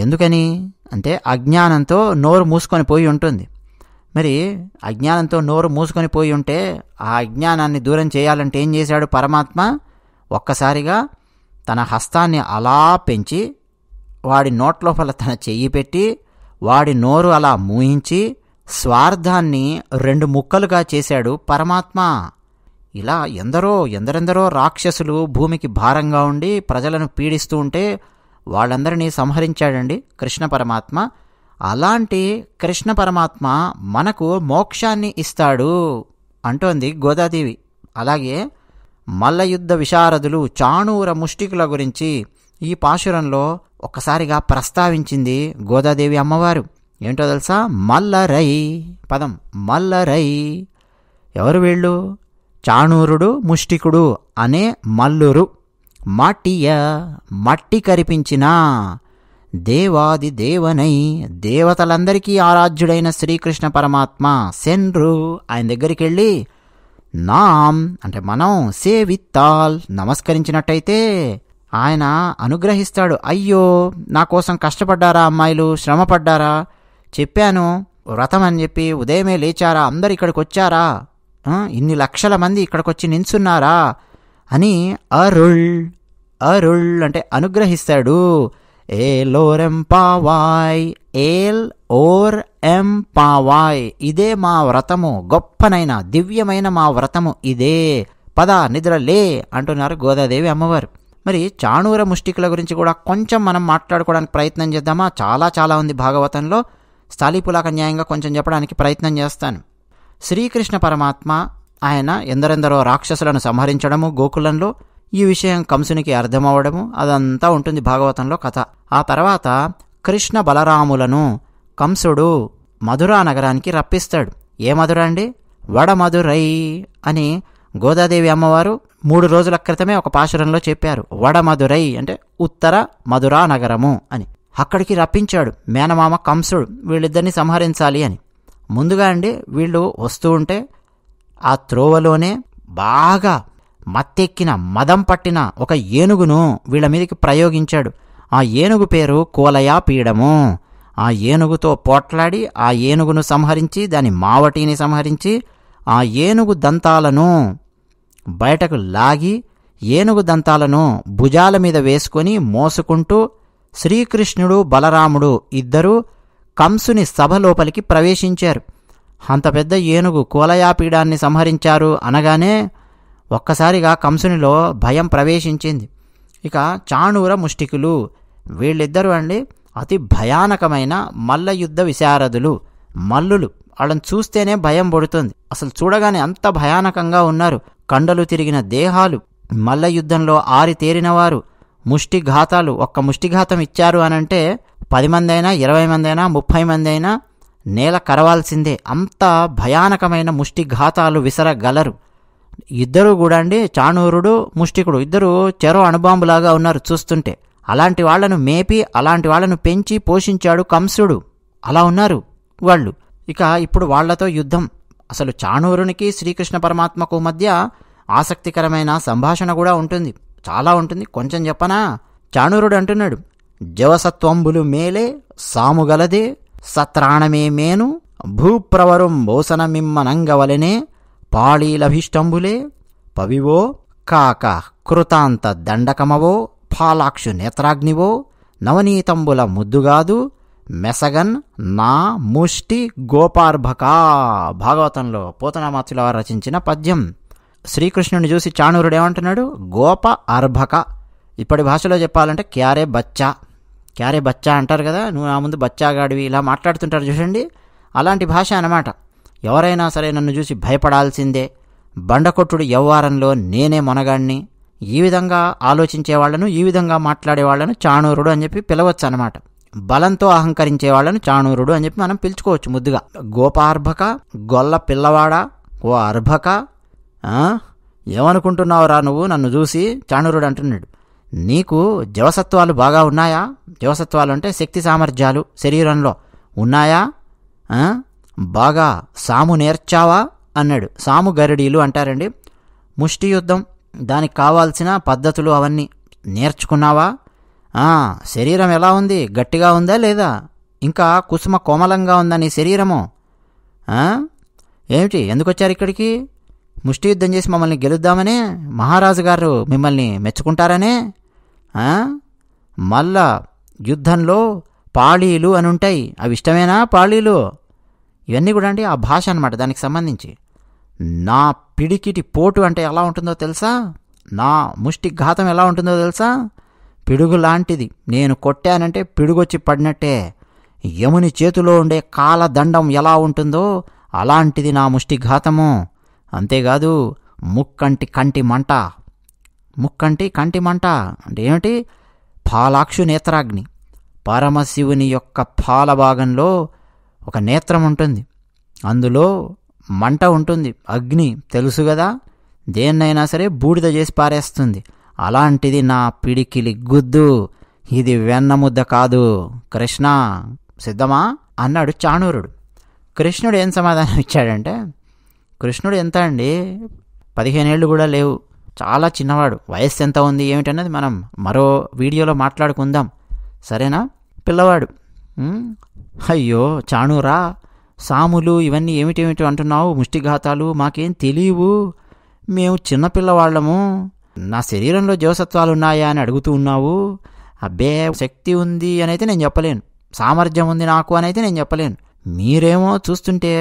ఎందుకని అంటే అజ్ఞానంతో నోరు మూసుకొని పోయి ఉంటుంది మరి అజ్ఞానంతో నోరు మూసుకొని పోయి ఉంటే ఆ అజ్ఞానాన్ని దూరం చేయాలంటే ఏం చేశాడు పరమాత్మ ఒక్కసారిగా తన హస్తాన్ని అలా పెంచి వాడి నోట్లోపల తన చెయ్యి పెట్టి వాడి నోరు అలా మూయించి స్వార్థాన్ని రెండు ముక్కలుగా చేశాడు పరమాత్మ ఇలా ఎందరో ఎందరెందరో రాక్షసులు భూమికి భారంగా ఉండి ప్రజలను పీడిస్తూ ఉంటే వాళ్ళందరినీ సంహరించాడండి కృష్ణ పరమాత్మ అలాంటి కృష్ణ పరమాత్మ మనకు మోక్షాన్ని ఇస్తాడు అంటోంది గోదాదేవి అలాగే మల్లయుద్ధ విశారదులు చాణూర ముష్టికుల గురించి ఈ పాశురంలో ఒక్కసారిగా ప్రస్తావించింది గోదాదేవి అమ్మవారు ఏంటో తెలుసా మల్లరై పదం మల్లరై ఎవరు వీళ్ళు చాణూరుడు ముష్టికుడు అనే మల్లురు మాటియ మట్టి కరిపించిన దేవాది దేవనై దేవతలందరికీ ఆరాధ్యుడైన శ్రీకృష్ణ పరమాత్మ సెన్రు ఆయన దగ్గరికి వెళ్ళి నాం అంటే మనం సేవిత్తాల్ నమస్కరించినట్టయితే ఆయన అనుగ్రహిస్తాడు అయ్యో నా కోసం కష్టపడ్డారా అమ్మాయిలు శ్రమపడ్డారా చెప్పాను వ్రతం అని చెప్పి ఉదయమే లేచారా అందరు ఇక్కడికి వచ్చారా ఇన్ని లక్షల మంది ఇక్కడికి వచ్చి నించున్నారా అని అరుళ్ అరుళ్ అంటే అనుగ్రహిస్తాడు ఏల్ ఎం పావాయ్ ఏల్ ఓర్ ఎం పావాయ్ ఇదే మా వ్రతము గొప్పనైన దివ్యమైన మా వ్రతము ఇదే పద నిద్రలే అంటున్నారు గోదాదేవి అమ్మవారు మరి చాణూర ముష్టికుల గురించి కూడా కొంచెం మనం మాట్లాడుకోవడానికి ప్రయత్నం చేద్దామా చాలా చాలా ఉంది భాగవతంలో స్థాళీపులాక న్యాయంగా కొంచెం చెప్పడానికి ప్రయత్నం చేస్తాను శ్రీకృష్ణ పరమాత్మ ఆయన ఎందరెందరో రాక్షసులను సంహరించడము గోకులంలో ఈ విషయం కంసునికి అర్థమవడము అదంతా ఉంటుంది భాగవతంలో కథ ఆ తర్వాత కృష్ణ బలరాములను కంసుడు మధురా నగరానికి రప్పిస్తాడు ఏ మధుర అండి వడమధురై అని గోదాదేవి అమ్మవారు మూడు రోజుల క్రితమే ఒక పాశురంలో చెప్పారు వడమధురై అంటే ఉత్తర మధురా నగరము అని అక్కడికి రప్పించాడు మేనమామ కంసుడు వీళ్ళిద్దరిని సంహరించాలి అని ముందుగా అండి వీళ్ళు వస్తూ ఉంటే ఆ త్రోవలోనే బాగా మత్తెక్కిన మదం పట్టిన ఒక ఏనుగును వీళ్ళ మీదకి ప్రయోగించాడు ఆ ఏనుగు పేరు కోలయా పీడము ఆ ఏనుగుతో పోట్లాడి ఆ ఏనుగును సంహరించి దాని మావటిని సంహరించి ఆ ఏనుగు దంతాలను బయటకు లాగి ఏనుగు దంతాలను భుజాల మీద వేసుకొని మోసుకుంటూ శ్రీకృష్ణుడు బలరాముడు ఇద్దరూ కంసుని సభ లోపలికి ప్రవేశించారు అంత పెద్ద ఏనుగు కోలయాపీడాన్ని సంహరించారు అనగానే ఒక్కసారిగా కంసునిలో భయం ప్రవేశించింది ఇక చాణూర ముష్టికులు వీళ్ళిద్దరూ అండి అతి భయానకమైన మల్ల యుద్ధ విశారదులు మల్లులు వాళ్ళని చూస్తేనే భయం పడుతుంది అసలు చూడగానే అంత భయానకంగా ఉన్నారు కండలు తిరిగిన దేహాలు మల్ల యుద్ధంలో ఆరి తేరినవారు ముష్టిఘాతాలు ఒక్క ముష్టిఘాతం ఇచ్చారు అనంటే పది మంది అయినా ఇరవై మంది అయినా ముప్పై మంది అయినా నేల కరవాల్సిందే అంత భయానకమైన ముష్టి ఘాతాలు విసరగలరు ఇద్దరు కూడా అండి చాణూరుడు ముష్టికుడు ఇద్దరు చెరో అణుబాంబులాగా ఉన్నారు చూస్తుంటే అలాంటి వాళ్లను మేపి అలాంటి వాళ్లను పెంచి పోషించాడు కంసుడు అలా ఉన్నారు వాళ్ళు ఇక ఇప్పుడు వాళ్లతో యుద్ధం అసలు చాణూరునికి శ్రీకృష్ణ పరమాత్మకు మధ్య ఆసక్తికరమైన సంభాషణ కూడా ఉంటుంది చాలా ఉంటుంది కొంచెం చెప్పనా చాణూరుడు అంటున్నాడు జవసత్వంబులు మేలే సాముగలదే సత్రాణమే మేను భూప్రవరం బోసన పాళీలభిష్టంబులే పవివో కాక కృతాంత దండకమవో ఫాలాక్షు నేత్రాగ్నివో నవనీతంబుల ముద్దుగాదు మెసగన్ నా ముష్టి గోపార్భకా భాగవతంలో పోతనామాతుల వారు రచించిన పద్యం శ్రీకృష్ణుని చూసి చాణూరుడు ఏమంటున్నాడు గోప అర్భక ఇప్పటి భాషలో చెప్పాలంటే క్యారే బచ్చా క్యారే బచ్చా అంటారు కదా నువ్వు నా ముందు బచ్చాగాడివి ఇలా మాట్లాడుతుంటారు చూడండి అలాంటి భాష అన్నమాట ఎవరైనా సరే నన్ను చూసి భయపడాల్సిందే బండకొట్టుడు ఎవ్వారంలో నేనే మొనగాడిని ఈ విధంగా ఆలోచించే వాళ్ళను ఈ విధంగా మాట్లాడే వాళ్ళను చాణూరుడు అని చెప్పి పిలవచ్చు అనమాట బలంతో అహంకరించే వాళ్ళను చాణూరుడు అని చెప్పి మనం పిలుచుకోవచ్చు ముద్దుగా గోపార్భక గొల్ల పిల్లవాడ ఓ అర్భక ఏమనుకుంటున్నావురా నువ్వు నన్ను చూసి చాణూరుడు అంటున్నాడు నీకు జవసత్వాలు బాగా ఉన్నాయా జవసత్వాలు అంటే శక్తి సామర్థ్యాలు శరీరంలో ఉన్నాయా బాగా సాము నేర్చావా అన్నాడు సాము గరిడీలు అంటారండి ముష్టి యుద్ధం దానికి కావాల్సిన పద్ధతులు అవన్నీ నేర్చుకున్నావా శరీరం ఎలా ఉంది గట్టిగా ఉందా లేదా ఇంకా కుసుమ కోమలంగా ఉందా నీ శరీరము ఏమిటి ఎందుకు వచ్చారు ఇక్కడికి ముష్టి యుద్ధం చేసి మమ్మల్ని గెలుద్దామనే మహారాజు గారు మిమ్మల్ని మెచ్చుకుంటారనే మళ్ళా యుద్ధంలో పాళీలు అని ఉంటాయి అవి ఇష్టమేనా పాళీలు ఇవన్నీ కూడా అండి ఆ భాష అనమాట దానికి సంబంధించి నా పిడికిటి పోటు అంటే ఎలా ఉంటుందో తెలుసా నా ముష్టి ఘాతం ఎలా ఉంటుందో తెలుసా పిడుగు లాంటిది నేను కొట్టానంటే పిడుగొచ్చి పడినట్టే యముని చేతిలో ఉండే కాలదండం ఎలా ఉంటుందో అలాంటిది నా ముష్టిఘాతము అంతేకాదు ముక్కంటి కంటి మంట ముక్కంటి కంటి మంట అంటే ఏమిటి పాలాక్షు నేత్రాగ్ని పరమశివుని యొక్క పాల భాగంలో ఒక నేత్రం ఉంటుంది అందులో మంట ఉంటుంది అగ్ని తెలుసు కదా దేన్నైనా సరే బూడిద చేసి పారేస్తుంది అలాంటిది నా పిడికిలి గుద్దు ఇది వెన్నముద్ద కాదు కృష్ణ సిద్ధమా అన్నాడు చాణూరుడు కృష్ణుడు ఏం సమాధానం ఇచ్చాడంటే కృష్ణుడు ఎంత అండి పదిహేనేళ్ళు కూడా లేవు చాలా చిన్నవాడు వయస్సు ఎంత ఉంది ఏమిటన్నది మనం మరో వీడియోలో మాట్లాడుకుందాం సరేనా పిల్లవాడు అయ్యో చాణురా సాములు ఇవన్నీ ఏమిటేమిటి అంటున్నావు ముష్టిఘాతాలు మాకేం తెలియవు మేము చిన్నపిల్లవాళ్ళము నా శరీరంలో జీవసత్వాలు ఉన్నాయా అని అడుగుతూ ఉన్నావు అబ్బే శక్తి ఉంది అని అయితే నేను చెప్పలేను సామర్థ్యం ఉంది నాకు అని అయితే నేను చెప్పలేను మీరేమో చూస్తుంటే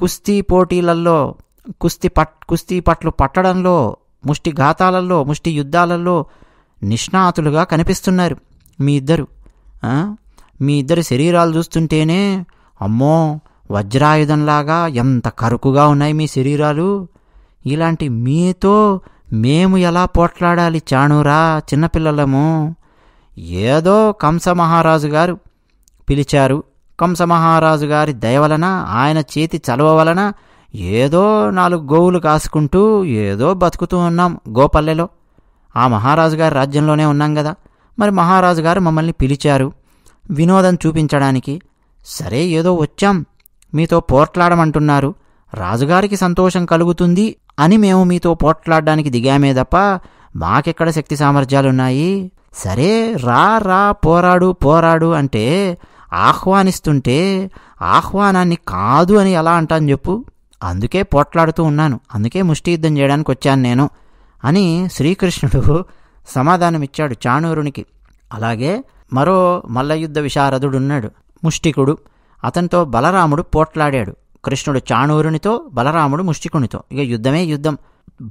కుస్తీ పోటీలలో కుస్తీ పట్ కుస్తీ పట్లు పట్టడంలో ముష్టి ఘాతాలలో ముష్టి యుద్ధాలలో నిష్ణాతులుగా కనిపిస్తున్నారు మీ ఇద్దరు మీ ఇద్దరు శరీరాలు చూస్తుంటేనే అమ్మో వజ్రాయుధంలాగా ఎంత కరుకుగా ఉన్నాయి మీ శరీరాలు ఇలాంటి మీతో మేము ఎలా పోట్లాడాలి చాణూరా చిన్నపిల్లలము ఏదో కంస మహారాజు గారు పిలిచారు కంసమహారాజు గారి దయ వలన ఆయన చేతి చలవ వలన ఏదో నాలుగు గోవులు కాసుకుంటూ ఏదో బతుకుతూ ఉన్నాం గోపల్లెలో ఆ మహారాజు గారి రాజ్యంలోనే ఉన్నాం కదా మరి మహారాజు గారు మమ్మల్ని పిలిచారు వినోదం చూపించడానికి సరే ఏదో వచ్చాం మీతో పోట్లాడమంటున్నారు రాజుగారికి సంతోషం కలుగుతుంది అని మేము మీతో పోట్లాడడానికి దిగామే తప్ప మాకెక్కడ శక్తి సామర్థ్యాలున్నాయి సరే రా రా పోరాడు పోరాడు అంటే ఆహ్వానిస్తుంటే ఆహ్వానాన్ని కాదు అని ఎలా అంటాను చెప్పు అందుకే పోట్లాడుతూ ఉన్నాను అందుకే ముష్టియుద్ధం చేయడానికి వచ్చాను నేను అని శ్రీకృష్ణుడు సమాధానమిచ్చాడు చాణూరునికి అలాగే మరో మల్లయుద్ధ విశారదుడు ఉన్నాడు ముష్టికుడు అతనితో బలరాముడు పోట్లాడాడు కృష్ణుడు చాణూరునితో బలరాముడు ముష్టికునితో ఇక యుద్ధమే యుద్ధం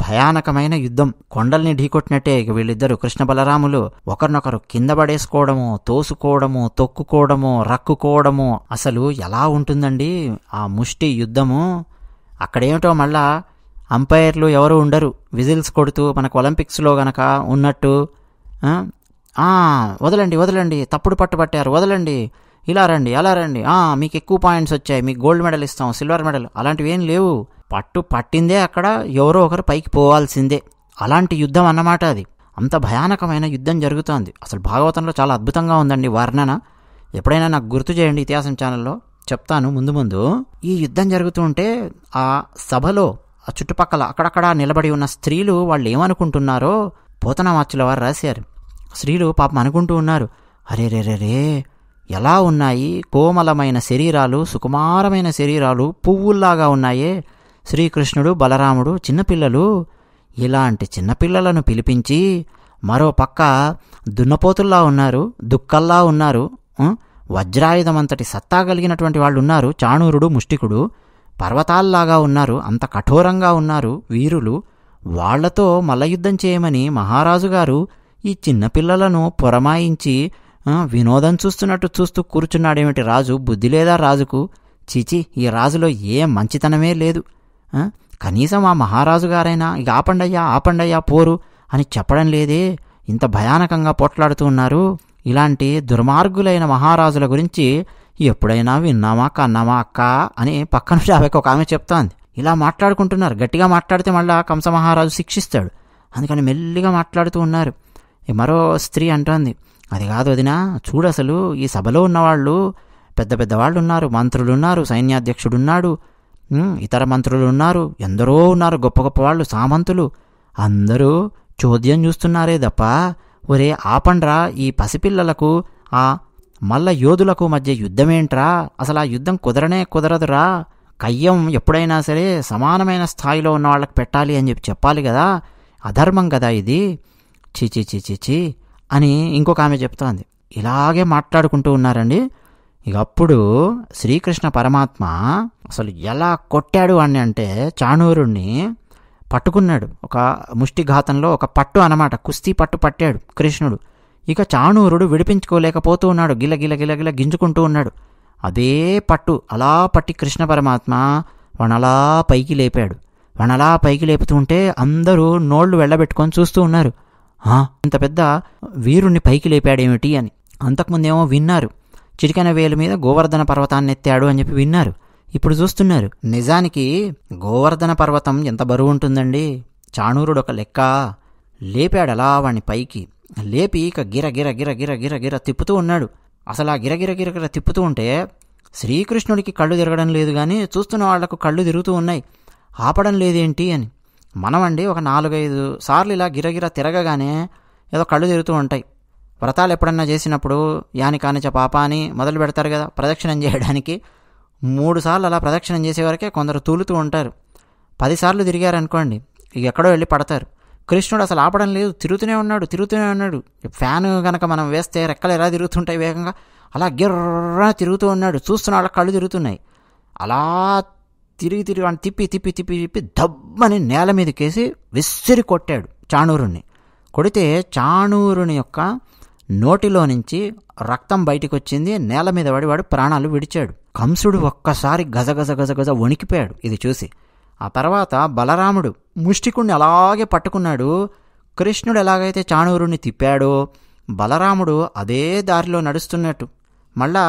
భయానకమైన యుద్ధం కొండల్ని ఢీకొట్టినట్టే వీళ్ళిద్దరు కృష్ణ బలరాములు ఒకరినొకరు కింద పడేసుకోవడము తోసుకోవడము తొక్కుకోవడము రక్కుకోవడము అసలు ఎలా ఉంటుందండి ఆ ముష్టి యుద్ధము అక్కడేమిటో మళ్ళా అంపైర్లు ఎవరు ఉండరు విజిల్స్ కొడుతూ మనకు ఒలింపిక్స్లో గనక ఉన్నట్టు వదలండి వదలండి తప్పుడు పట్టుబట్టారు వదలండి ఇలా రండి అలా రండి మీకు ఎక్కువ పాయింట్స్ వచ్చాయి మీకు గోల్డ్ మెడల్ ఇస్తాం సిల్వర్ మెడల్ అలాంటివి ఏం లేవు పట్టు పట్టిందే అక్కడ ఎవరో ఒకరు పైకి పోవాల్సిందే అలాంటి యుద్ధం అన్నమాట అది అంత భయానకమైన యుద్ధం జరుగుతోంది అసలు భాగవతంలో చాలా అద్భుతంగా ఉందండి వర్ణన ఎప్పుడైనా నాకు గుర్తు చేయండి ఇతిహాసం ఛానల్లో చెప్తాను ముందు ముందు ఈ యుద్ధం జరుగుతూ ఉంటే ఆ సభలో ఆ చుట్టుపక్కల అక్కడక్కడ నిలబడి ఉన్న స్త్రీలు వాళ్ళు ఏమనుకుంటున్నారో పోతనామాచుల వారు రాశారు స్త్రీలు పాపం అనుకుంటూ ఉన్నారు అరే రే రే రే ఎలా ఉన్నాయి కోమలమైన శరీరాలు సుకుమారమైన శరీరాలు పువ్వుల్లాగా ఉన్నాయే శ్రీకృష్ణుడు బలరాముడు చిన్నపిల్లలు ఇలాంటి చిన్నపిల్లలను పిలిపించి మరో పక్క దున్నపోతుల్లా ఉన్నారు దుక్కల్లా ఉన్నారు వజ్రాయుధం అంతటి సత్తా కలిగినటువంటి వాళ్ళు ఉన్నారు చాణూరుడు ముష్టికుడు పర్వతాల్లాగా ఉన్నారు అంత కఠోరంగా ఉన్నారు వీరులు వాళ్లతో మల్లయుద్ధం చేయమని మహారాజు గారు ఈ చిన్నపిల్లలను పురమాయించి వినోదం చూస్తున్నట్టు చూస్తూ కూర్చున్నాడేమిటి రాజు బుద్ధి లేదా రాజుకు చీచి ఈ రాజులో ఏ మంచితనమే లేదు కనీసం ఆ మహారాజు గారైనా ఇక ఆపండయ్యా ఆపండయ్యా పోరు అని చెప్పడం లేదే ఇంత భయానకంగా పోట్లాడుతూ ఉన్నారు ఇలాంటి దుర్మార్గులైన మహారాజుల గురించి ఎప్పుడైనా విన్నామా కన్నామా అక్క అని పక్కన ఆమెకు ఒక ఆమె చెప్తోంది ఇలా మాట్లాడుకుంటున్నారు గట్టిగా మాట్లాడితే మళ్ళా కంస మహారాజు శిక్షిస్తాడు అందుకని మెల్లిగా మాట్లాడుతూ ఉన్నారు మరో స్త్రీ అంటోంది అది కాదు వదినా చూడసలు ఈ సభలో ఉన్నవాళ్ళు పెద్ద పెద్దవాళ్ళు ఉన్నారు మంత్రులున్నారు సైన్యాధ్యక్షుడున్నాడు ఇతర మంత్రులు ఉన్నారు ఎందరో ఉన్నారు గొప్ప గొప్ప వాళ్ళు సామంతులు అందరూ చోద్యం చూస్తున్నారే తప్ప ఒరే ఆపండ్రా ఈ పసిపిల్లలకు ఆ మల్ల యోధులకు మధ్య యుద్ధమేంట్రా అసలు ఆ యుద్ధం కుదరనే కుదరదురా కయ్యం ఎప్పుడైనా సరే సమానమైన స్థాయిలో ఉన్న వాళ్ళకి పెట్టాలి అని చెప్పి చెప్పాలి కదా అధర్మం కదా ఇది చీచి చీచి చీ అని ఇంకొక ఆమె చెప్తోంది ఇలాగే మాట్లాడుకుంటూ ఉన్నారండి ఇక అప్పుడు శ్రీకృష్ణ పరమాత్మ అసలు ఎలా కొట్టాడు అని అంటే చాణూరుణ్ణి పట్టుకున్నాడు ఒక ముష్టిఘాతంలో ఒక పట్టు అనమాట కుస్తీ పట్టు పట్టాడు కృష్ణుడు ఇక చాణూరుడు విడిపించుకోలేకపోతూ ఉన్నాడు గిల గిల గిల గిల గింజుకుంటూ ఉన్నాడు అదే పట్టు అలా పట్టి కృష్ణ పరమాత్మ వనలా పైకి లేపాడు వనలా పైకి లేపుతూ ఉంటే అందరూ నోళ్లు వెళ్ళబెట్టుకొని చూస్తూ ఉన్నారు ఇంత పెద్ద వీరుణ్ణి పైకి లేపాడేమిటి అని అంతకుముందేమో విన్నారు చిటికన వేలు మీద గోవర్ధన పర్వతాన్నెత్తాడు అని చెప్పి విన్నారు ఇప్పుడు చూస్తున్నారు నిజానికి గోవర్ధన పర్వతం ఎంత బరువు ఉంటుందండి చాణూరుడు ఒక లెక్క లేపాడు అలా వాణ్ణి పైకి లేపి ఇక గిర గిర గిర గిర గిర గిర తిప్పుతూ ఉన్నాడు అసలు ఆ గిర గిర గిర గిర తిప్పుతూ ఉంటే శ్రీకృష్ణుడికి కళ్ళు తిరగడం లేదు కానీ చూస్తున్న వాళ్లకు కళ్ళు తిరుగుతూ ఉన్నాయి ఆపడం లేదేంటి అని మనమండి ఒక నాలుగైదు సార్లు ఇలా గిరగిర తిరగగానే ఏదో కళ్ళు తిరుగుతూ ఉంటాయి వ్రతాలు ఎప్పుడన్నా చేసినప్పుడు యాని కానిచ అని మొదలు పెడతారు కదా ప్రదక్షిణం చేయడానికి మూడు సార్లు అలా ప్రదక్షిణం చేసే వరకే కొందరు తూలుతూ ఉంటారు పదిసార్లు తిరిగారనుకోండి ఎక్కడో వెళ్ళి పడతారు కృష్ణుడు అసలు ఆపడం లేదు తిరుగుతూనే ఉన్నాడు తిరుగుతూనే ఉన్నాడు ఫ్యాన్ కనుక మనం వేస్తే రెక్కలు ఎలా తిరుగుతుంటాయి వేగంగా అలా గిర్ర తిరుగుతూ ఉన్నాడు చూస్తున్న వాళ్ళ కళ్ళు తిరుగుతున్నాయి అలా తిరిగి తిరిగి అని తిప్పి తిప్పి తిప్పి తిప్పి దబ్బని నేల మీదకేసి విసిరి కొట్టాడు చాణూరుణ్ణి కొడితే చాణూరుని యొక్క నోటిలో నుంచి రక్తం బయటికి వచ్చింది నేల మీద పడివాడు వాడు ప్రాణాలు విడిచాడు కంసుడు ఒక్కసారి గజగజ గజగజ వణికిపోయాడు ఇది చూసి ఆ తర్వాత బలరాముడు ముష్టికుణ్ణి అలాగే పట్టుకున్నాడు కృష్ణుడు ఎలాగైతే చాణూరుణ్ణి తిప్పాడో బలరాముడు అదే దారిలో నడుస్తున్నట్టు మళ్ళా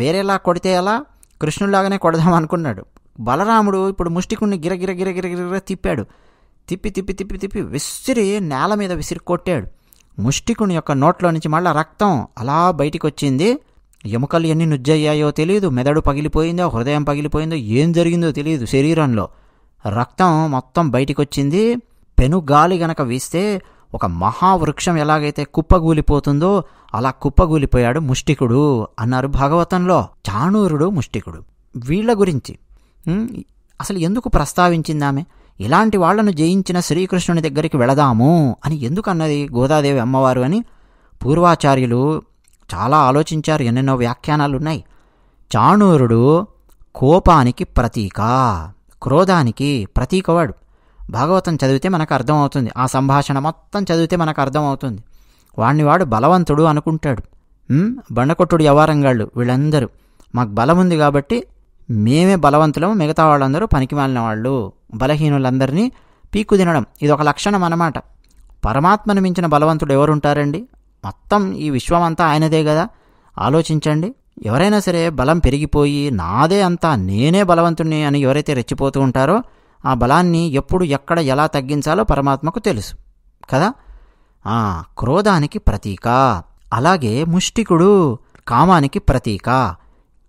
వేరేలా కొడితే ఎలా కృష్ణుడిలాగానే కొడదాం అనుకున్నాడు బలరాముడు ఇప్పుడు ముష్టికుణ్ణి గిరగిర తిప్పాడు తిప్పి తిప్పి తిప్పి తిప్పి విసిరి నేల మీద విసిరి కొట్టాడు ముష్టికుని యొక్క నోట్లో నుంచి మళ్ళా రక్తం అలా బయటికి వచ్చింది ఎముకలు ఎన్ని నుజ్జయ్యాయో తెలియదు మెదడు పగిలిపోయిందో హృదయం పగిలిపోయిందో ఏం జరిగిందో తెలియదు శరీరంలో రక్తం మొత్తం బయటికి వచ్చింది పెను గాలి గనక వీస్తే ఒక మహావృక్షం ఎలాగైతే కుప్పగూలిపోతుందో అలా కుప్పగూలిపోయాడు ముష్టికుడు అన్నారు భాగవతంలో చాణూరుడు ముష్టికుడు వీళ్ళ గురించి అసలు ఎందుకు ప్రస్తావించిందామె ఇలాంటి వాళ్లను జయించిన శ్రీకృష్ణుని దగ్గరికి వెళదాము అని ఎందుకు అన్నది గోదాదేవి అమ్మవారు అని పూర్వాచార్యులు చాలా ఆలోచించారు ఎన్నెన్నో వ్యాఖ్యానాలు ఉన్నాయి చాణూరుడు కోపానికి ప్రతీక క్రోధానికి ప్రతీకవాడు భాగవతం చదివితే మనకు అర్థమవుతుంది ఆ సంభాషణ మొత్తం చదివితే మనకు అర్థమవుతుంది వాడిని వాడు బలవంతుడు అనుకుంటాడు బండకొట్టుడు ఎవరంగాళ్ళు వీళ్ళందరూ మాకు బలం ఉంది కాబట్టి మేమే బలవంతులము మిగతా వాళ్ళందరూ పనికి మాలిన వాళ్ళు బలహీనులందరినీ పీక్కు తినడం ఇది ఒక లక్షణం అన్నమాట పరమాత్మను మించిన బలవంతుడు ఎవరుంటారండి మొత్తం ఈ విశ్వం అంతా ఆయనదే కదా ఆలోచించండి ఎవరైనా సరే బలం పెరిగిపోయి నాదే అంతా నేనే బలవంతుడిని అని ఎవరైతే రెచ్చిపోతూ ఉంటారో ఆ బలాన్ని ఎప్పుడు ఎక్కడ ఎలా తగ్గించాలో పరమాత్మకు తెలుసు కదా క్రోధానికి ప్రతీక అలాగే ముష్టికుడు కామానికి ప్రతీక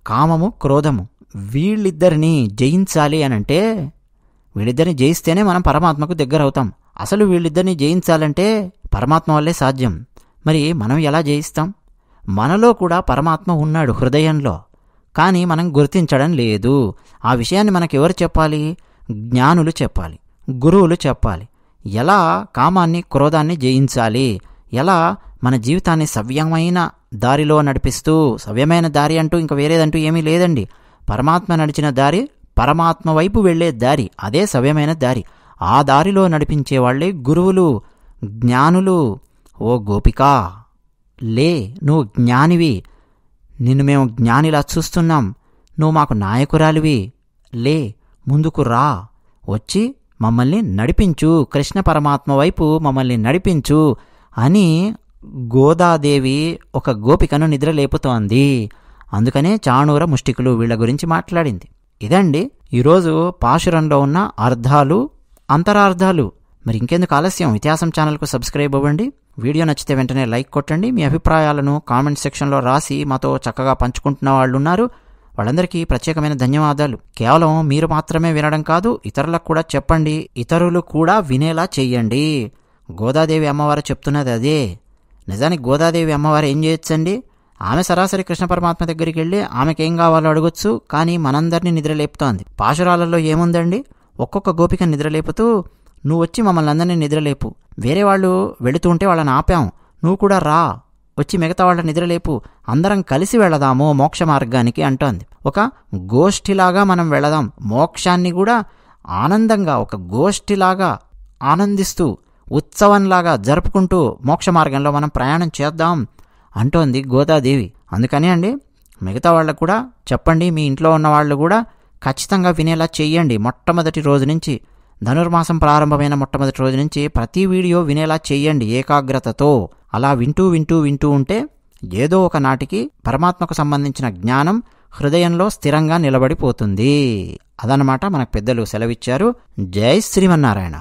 కామము క్రోధము వీళ్ళిద్దరినీ జయించాలి అని అంటే వీళ్ళిద్దరిని జయిస్తేనే మనం పరమాత్మకు దగ్గర అవుతాం అసలు వీళ్ళిద్దరిని జయించాలంటే పరమాత్మ వల్లే సాధ్యం మరి మనం ఎలా జయిస్తాం మనలో కూడా పరమాత్మ ఉన్నాడు హృదయంలో కానీ మనం గుర్తించడం లేదు ఆ విషయాన్ని మనకెవరు చెప్పాలి జ్ఞానులు చెప్పాలి గురువులు చెప్పాలి ఎలా కామాన్ని క్రోధాన్ని జయించాలి ఎలా మన జీవితాన్ని సవ్యమైన దారిలో నడిపిస్తూ సవ్యమైన దారి అంటూ ఇంకా వేరేదంటూ ఏమీ లేదండి పరమాత్మ నడిచిన దారి పరమాత్మ వైపు వెళ్లే దారి అదే సవ్యమైన దారి ఆ దారిలో నడిపించేవాళ్లే గురువులు జ్ఞానులు ఓ గోపికా లే నువ్వు జ్ఞానివి నిన్ను మేము జ్ఞానిలా చూస్తున్నాం నువ్వు మాకు నాయకురాలివి లే ముందుకు రా వచ్చి మమ్మల్ని నడిపించు కృష్ణ పరమాత్మ వైపు మమ్మల్ని నడిపించు అని గోదాదేవి ఒక గోపికను నిద్రలేపుతోంది అందుకనే చాణూర ముష్టికులు వీళ్ల గురించి మాట్లాడింది ఇదండి ఈరోజు పాశురంలో ఉన్న అర్థాలు అంతరార్ధాలు మరి ఇంకెందుకు ఆలస్యం ఇతిహాసం ఛానల్కు సబ్స్క్రైబ్ అవ్వండి వీడియో నచ్చితే వెంటనే లైక్ కొట్టండి మీ అభిప్రాయాలను కామెంట్ సెక్షన్లో రాసి మాతో చక్కగా పంచుకుంటున్న వాళ్ళు ఉన్నారు వాళ్ళందరికీ ప్రత్యేకమైన ధన్యవాదాలు కేవలం మీరు మాత్రమే వినడం కాదు ఇతరులకు కూడా చెప్పండి ఇతరులు కూడా వినేలా చెయ్యండి గోదాదేవి అమ్మవారు చెప్తున్నది అదే నిజానికి గోదాదేవి అమ్మవారు ఏం చేయొచ్చండి ఆమె సరాసరి కృష్ణ పరమాత్మ దగ్గరికి వెళ్ళి ఆమెకేం కావాలో అడగొచ్చు కానీ మనందరినీ నిద్రలేపుతోంది పాశురాలలో ఏముందండి ఒక్కొక్క గోపిక నిద్రలేపుతూ నువ్వు వచ్చి మమ్మల్ని అందరినీ నిద్రలేపు వేరే వాళ్ళు వెళుతూ ఉంటే వాళ్ళని ఆపాం నువ్వు కూడా రా వచ్చి మిగతా వాళ్ళ నిద్రలేపు అందరం కలిసి వెళదాము మోక్ష మార్గానికి అంటోంది ఒక గోష్ఠిలాగా మనం వెళదాం మోక్షాన్ని కూడా ఆనందంగా ఒక గోష్ఠిలాగా ఆనందిస్తూ ఉత్సవంలాగా జరుపుకుంటూ మోక్ష మార్గంలో మనం ప్రయాణం చేద్దాం అంటోంది గోదాదేవి అందుకనే అండి మిగతా వాళ్ళకు కూడా చెప్పండి మీ ఇంట్లో ఉన్న వాళ్ళు కూడా ఖచ్చితంగా వినేలా చేయండి మొట్టమొదటి రోజు నుంచి ధనుర్మాసం ప్రారంభమైన మొట్టమొదటి రోజు నుంచి ప్రతి వీడియో వినేలా చేయండి ఏకాగ్రతతో అలా వింటూ వింటూ వింటూ ఉంటే ఏదో ఒక నాటికి పరమాత్మకు సంబంధించిన జ్ఞానం హృదయంలో స్థిరంగా నిలబడిపోతుంది అదనమాట మనకు పెద్దలు సెలవిచ్చారు జై శ్రీమన్నారాయణ